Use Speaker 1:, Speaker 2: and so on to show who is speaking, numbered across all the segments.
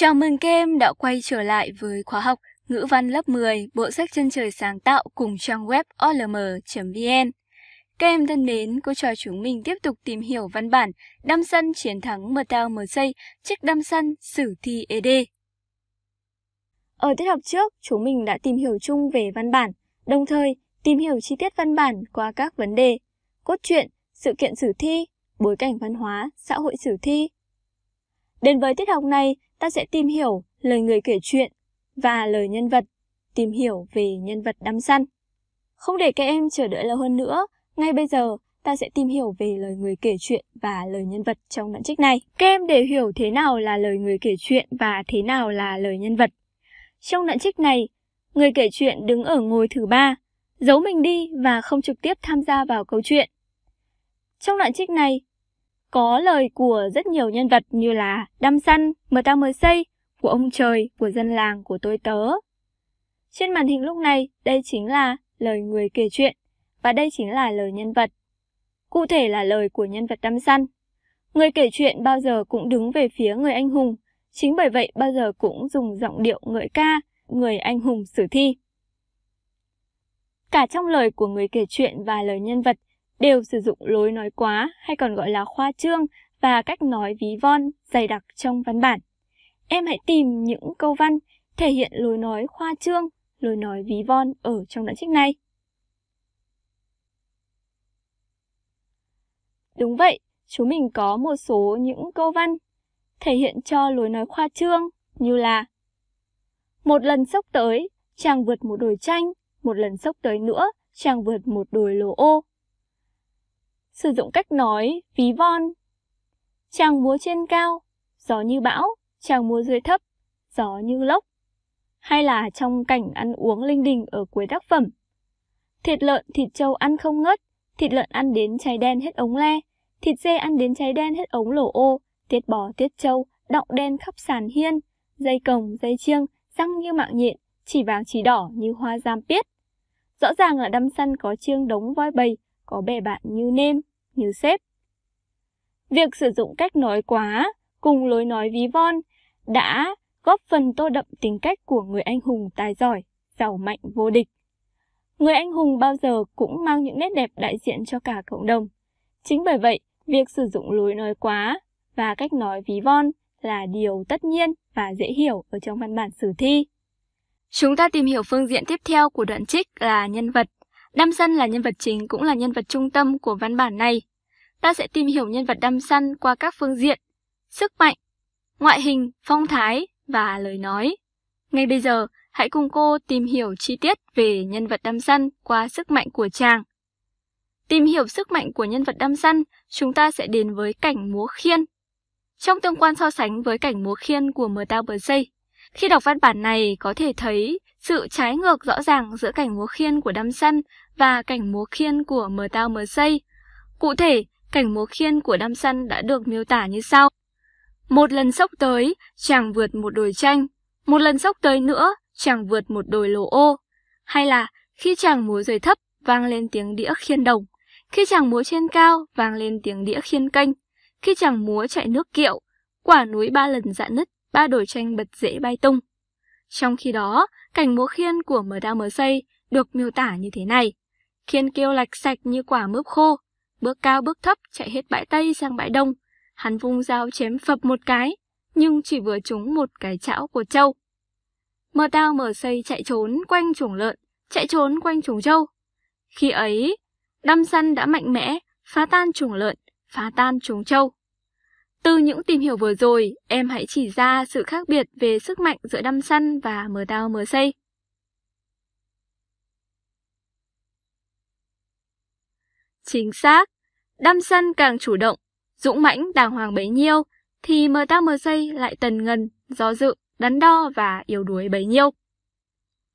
Speaker 1: Chào mừng các em đã quay trở lại với khóa học ngữ văn lớp 10 bộ sách chân trời sáng tạo cùng trang web olm.vn. Các em thân mến, cô trò chúng mình tiếp tục tìm hiểu văn bản đâm sân chiến thắng mờ tao mờ xây, chiếc đâm sân sử thi ED. Ở tiết học trước, chúng mình đã tìm hiểu chung về văn bản, đồng thời tìm hiểu chi tiết văn bản qua các vấn đề, cốt truyện, sự kiện sử thi, bối cảnh văn hóa, xã hội sử thi. Đến với tiết học này, ta sẽ tìm hiểu lời người kể chuyện và lời nhân vật, tìm hiểu về nhân vật đắm săn. Không để các em chờ đợi lâu hơn nữa, ngay bây giờ ta sẽ tìm hiểu về lời người kể chuyện và lời nhân vật trong đoạn trích này. Các em để hiểu thế nào là lời người kể chuyện và thế nào là lời nhân vật. Trong đoạn trích này, người kể chuyện đứng ở ngồi thứ ba, giấu mình đi và không trực tiếp tham gia vào câu chuyện. Trong đoạn trích này, có lời của rất nhiều nhân vật như là đăm săn, mờ ta mờ xây, của ông trời, của dân làng, của tôi tớ. Trên màn hình lúc này, đây chính là lời người kể chuyện, và đây chính là lời nhân vật. Cụ thể là lời của nhân vật đăm săn. Người kể chuyện bao giờ cũng đứng về phía người anh hùng, chính bởi vậy bao giờ cũng dùng giọng điệu ngợi ca, người anh hùng sử thi. Cả trong lời của người kể chuyện và lời nhân vật đều sử dụng lối nói quá hay còn gọi là khoa trương và cách nói ví von dày đặc trong văn bản. Em hãy tìm những câu văn thể hiện lối nói khoa trương, lối nói ví von ở trong đoạn trích này. Đúng vậy, chúng mình có một số những câu văn thể hiện cho lối nói khoa trương như là Một lần sốc tới, chàng vượt một đồi chanh, một lần sốc tới nữa, chàng vượt một đồi lồ ô sử dụng cách nói ví von. Chàng múa trên cao, gió như bão, chàng múa dưới thấp, gió như lốc. Hay là trong cảnh ăn uống linh đình ở cuối tác phẩm. Thịt lợn, thịt trâu ăn không ngớt, thịt lợn ăn đến cháy đen hết ống le, thịt dê ăn đến cháy đen hết ống lổ ô, tiết bò tiết trâu, đọng đen khắp sàn hiên, dây cồng, dây chiêng, răng như mạng nhện, chỉ vàng chỉ đỏ như hoa giam piết. Rõ ràng là đâm săn có chiêng đống voi bầy, có bè bạn như nêm như sếp. Việc sử dụng cách nói quá cùng lối nói ví von đã góp phần tô đậm tính cách của người anh hùng tài giỏi, giàu mạnh vô địch. Người anh hùng bao giờ cũng mang những nét đẹp đại diện cho cả cộng đồng. Chính bởi vậy, việc sử dụng lối nói quá và cách nói ví von là điều tất nhiên và dễ hiểu ở trong văn bản sử thi. Chúng ta tìm hiểu phương diện tiếp theo của đoạn trích là nhân vật Đam Săn là nhân vật chính cũng là nhân vật trung tâm của văn bản này. Ta sẽ tìm hiểu nhân vật Đam Săn qua các phương diện, sức mạnh, ngoại hình, phong thái và lời nói. Ngay bây giờ, hãy cùng cô tìm hiểu chi tiết về nhân vật Đam Săn qua sức mạnh của chàng. Tìm hiểu sức mạnh của nhân vật Đam Săn, chúng ta sẽ đến với cảnh múa khiên. Trong tương quan so sánh với cảnh múa khiên của Mờ Tao Bờ Xây, khi đọc văn bản này có thể thấy sự trái ngược rõ ràng giữa cảnh múa khiên của Đam Săn và cảnh múa khiên của Mờ Tao Mờ Xây. Cụ thể, cảnh múa khiên của Đam Săn đã được miêu tả như sau. Một lần sốc tới, chàng vượt một đồi tranh. Một lần sốc tới nữa, chàng vượt một đồi lồ ô. Hay là khi chàng múa rời thấp, vang lên tiếng đĩa khiên đồng. Khi chàng múa trên cao, vang lên tiếng đĩa khiên canh. Khi chàng múa chạy nước kiệu, quả núi ba lần dạn nứt, ba đồi tranh bật dễ bay tung. Trong khi đó, cảnh múa khiên của Mờ Đao Mờ Xây được miêu tả như thế này. Khiên kêu lạch sạch như quả mướp khô, bước cao bước thấp chạy hết bãi Tây sang bãi Đông. Hắn vung dao chém phập một cái, nhưng chỉ vừa trúng một cái chảo của trâu. Mờ Tao Mờ Xây chạy trốn quanh chuồng lợn, chạy trốn quanh chuồng trâu. Khi ấy, đâm săn đã mạnh mẽ, phá tan chuồng lợn, phá tan chuồng trâu. Từ những tìm hiểu vừa rồi, em hãy chỉ ra sự khác biệt về sức mạnh giữa đâm săn và mờ đao mờ xây. Chính xác, đâm săn càng chủ động, dũng mãnh đàng hoàng bấy nhiêu, thì mờ đao mờ xây lại tần ngần, do dự, đắn đo và yếu đuối bấy nhiêu.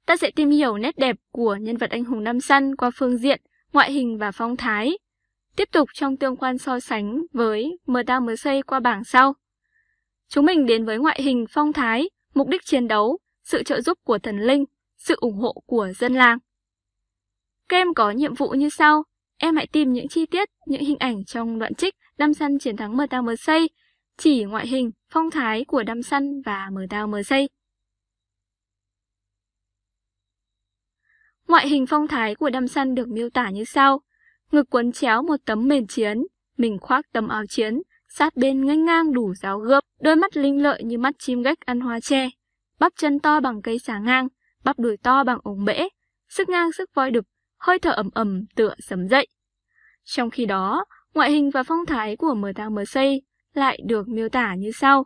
Speaker 1: Ta sẽ tìm hiểu nét đẹp của nhân vật anh hùng đâm săn qua phương diện, ngoại hình và phong thái, Tiếp tục trong tương quan so sánh với MWC qua bảng sau. Chúng mình đến với ngoại hình phong thái, mục đích chiến đấu, sự trợ giúp của thần linh, sự ủng hộ của dân làng. Các em có nhiệm vụ như sau. Em hãy tìm những chi tiết, những hình ảnh trong đoạn trích Đam Săn chiến thắng MWC, chỉ ngoại hình, phong thái của Đam Săn và MWC. Ngoại hình phong thái của Đam Săn được miêu tả như sau ngực quấn chéo một tấm mền chiến, mình khoác tấm áo chiến, sát bên ngang ngang đủ giáo gươm, đôi mắt linh lợi như mắt chim gách ăn hoa tre, bắp chân to bằng cây xà ngang, bắp đùi to bằng ống bể, sức ngang sức voi đực, hơi thở ẩm ẩm tựa sấm dậy. Trong khi đó, ngoại hình và phong thái của mờ tang mờ xây lại được miêu tả như sau.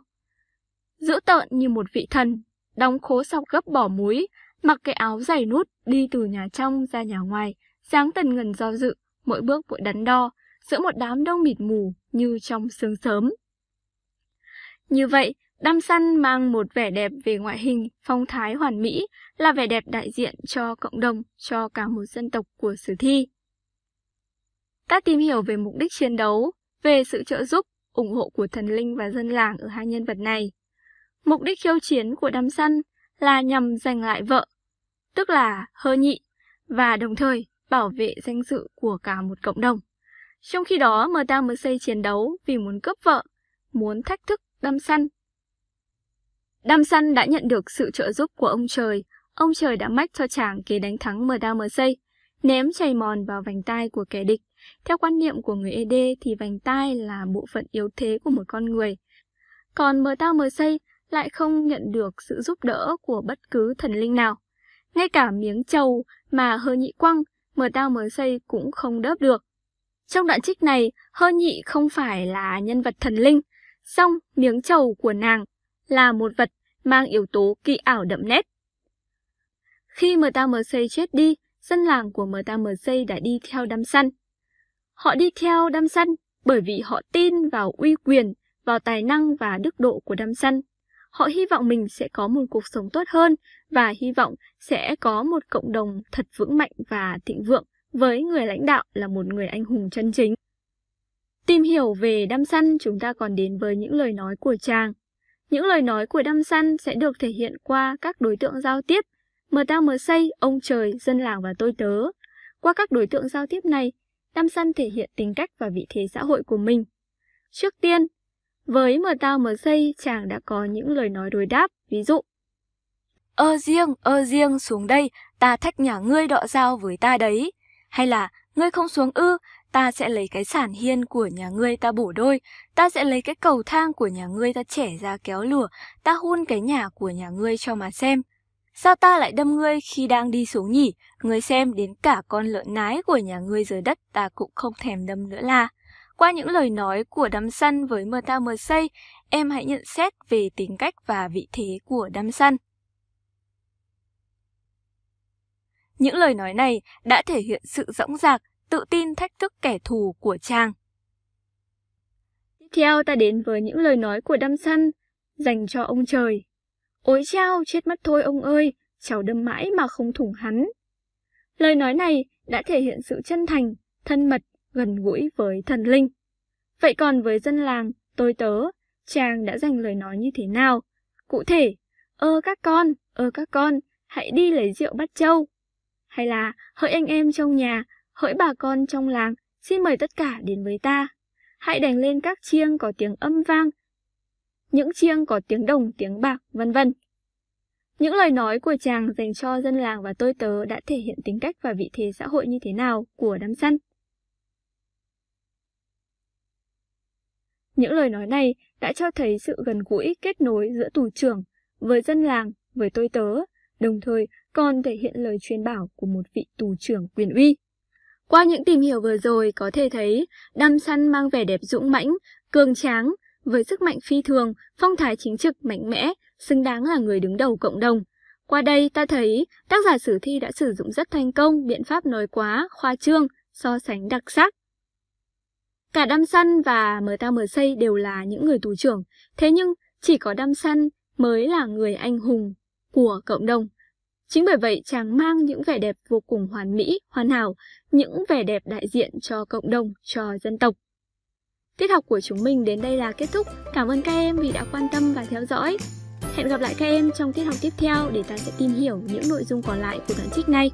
Speaker 1: Dữ tợn như một vị thần, đóng khố sọc gấp bỏ múi, mặc cái áo dày nút đi từ nhà trong ra nhà ngoài, dáng tần ngần do dự, mỗi bước vội đắn đo, giữa một đám đông mịt mù như trong sương sớm. Như vậy, đam săn mang một vẻ đẹp về ngoại hình, phong thái hoàn mỹ, là vẻ đẹp đại diện cho cộng đồng, cho cả một dân tộc của sử thi. Ta tìm hiểu về mục đích chiến đấu, về sự trợ giúp, ủng hộ của thần linh và dân làng ở hai nhân vật này. Mục đích khiêu chiến của đam săn là nhằm giành lại vợ, tức là hơ nhị, và đồng thời bảo vệ danh dự của cả một cộng đồng. Trong khi đó, MTMC chiến đấu vì muốn cướp vợ, muốn thách thức Đam Săn. Đam Săn đã nhận được sự trợ giúp của ông trời. Ông trời đã mách cho chàng kế đánh thắng MTMC, ném chày mòn vào vành tai của kẻ địch. Theo quan niệm của người ED thì vành tai là bộ phận yếu thế của một con người. Còn MTMC lại không nhận được sự giúp đỡ của bất cứ thần linh nào. Ngay cả miếng trầu mà Hơ Nhị quăng. Mờ tao mới xây cũng không đớp được. Trong đoạn trích này, hơ nhị không phải là nhân vật thần linh, song miếng trầu của nàng là một vật mang yếu tố kỳ ảo đậm nét. Khi mờ ta mờ xây chết đi, dân làng của mờ ta mờ xây đã đi theo đam săn. Họ đi theo đam săn bởi vì họ tin vào uy quyền, vào tài năng và đức độ của đam săn Họ hy vọng mình sẽ có một cuộc sống tốt hơn và hy vọng sẽ có một cộng đồng thật vững mạnh và thịnh vượng với người lãnh đạo là một người anh hùng chân chính. Tìm hiểu về Đam Săn chúng ta còn đến với những lời nói của chàng. Những lời nói của Đam Săn sẽ được thể hiện qua các đối tượng giao tiếp Mờ tao mờ xây, ông trời, dân làng và tôi tớ. Qua các đối tượng giao tiếp này, Đam Săn thể hiện tính cách và vị thế xã hội của mình. Trước tiên, với mờ tao mờ xây, chàng đã có những lời nói đối đáp, ví dụ Ơ riêng, ơ riêng xuống đây, ta thách nhà ngươi đọ giao với ta đấy. Hay là, ngươi không xuống ư, ta sẽ lấy cái sản hiên của nhà ngươi ta bổ đôi, ta sẽ lấy cái cầu thang của nhà ngươi ta trẻ ra kéo lùa, ta hun cái nhà của nhà ngươi cho mà xem. Sao ta lại đâm ngươi khi đang đi xuống nhỉ? Ngươi xem đến cả con lợn nái của nhà ngươi dưới đất ta cũng không thèm đâm nữa là. Qua những lời nói của đam săn với mờ ta mờ xây, em hãy nhận xét về tính cách và vị thế của đam săn. Những lời nói này đã thể hiện sự dõng dạc, tự tin thách thức kẻ thù của chàng. Tiếp theo ta đến với những lời nói của đam săn dành cho ông trời. Ôi chao, chết mất thôi ông ơi, cháu đâm mãi mà không thủng hắn. Lời nói này đã thể hiện sự chân thành, thân mật gần gũi với thần linh. Vậy còn với dân làng, tôi tớ, chàng đã dành lời nói như thế nào? Cụ thể, ơ các con, ơ các con, hãy đi lấy rượu bắt trâu. Hay là, hỡi anh em trong nhà, hỡi bà con trong làng, xin mời tất cả đến với ta. Hãy đánh lên các chiêng có tiếng âm vang, những chiêng có tiếng đồng, tiếng bạc, vân vân. Những lời nói của chàng dành cho dân làng và tôi tớ đã thể hiện tính cách và vị thế xã hội như thế nào của đám săn. Những lời nói này đã cho thấy sự gần gũi kết nối giữa tù trưởng với dân làng, với tôi tớ, đồng thời còn thể hiện lời truyền bảo của một vị tù trưởng quyền uy. Qua những tìm hiểu vừa rồi có thể thấy đam săn mang vẻ đẹp dũng mãnh, cường tráng, với sức mạnh phi thường, phong thái chính trực mạnh mẽ, xứng đáng là người đứng đầu cộng đồng. Qua đây ta thấy tác giả sử thi đã sử dụng rất thành công biện pháp nói quá, khoa trương, so sánh đặc sắc. Cả Đam Săn và Mờ Tao Mờ Xây đều là những người tù trưởng, thế nhưng chỉ có Đam Săn mới là người anh hùng của cộng đồng. Chính bởi vậy chàng mang những vẻ đẹp vô cùng hoàn mỹ, hoàn hảo, những vẻ đẹp đại diện cho cộng đồng, cho dân tộc. Tiết học của chúng mình đến đây là kết thúc. Cảm ơn các em vì đã quan tâm và theo dõi. Hẹn gặp lại các em trong tiết học tiếp theo để ta sẽ tìm hiểu những nội dung còn lại của đoạn trích này.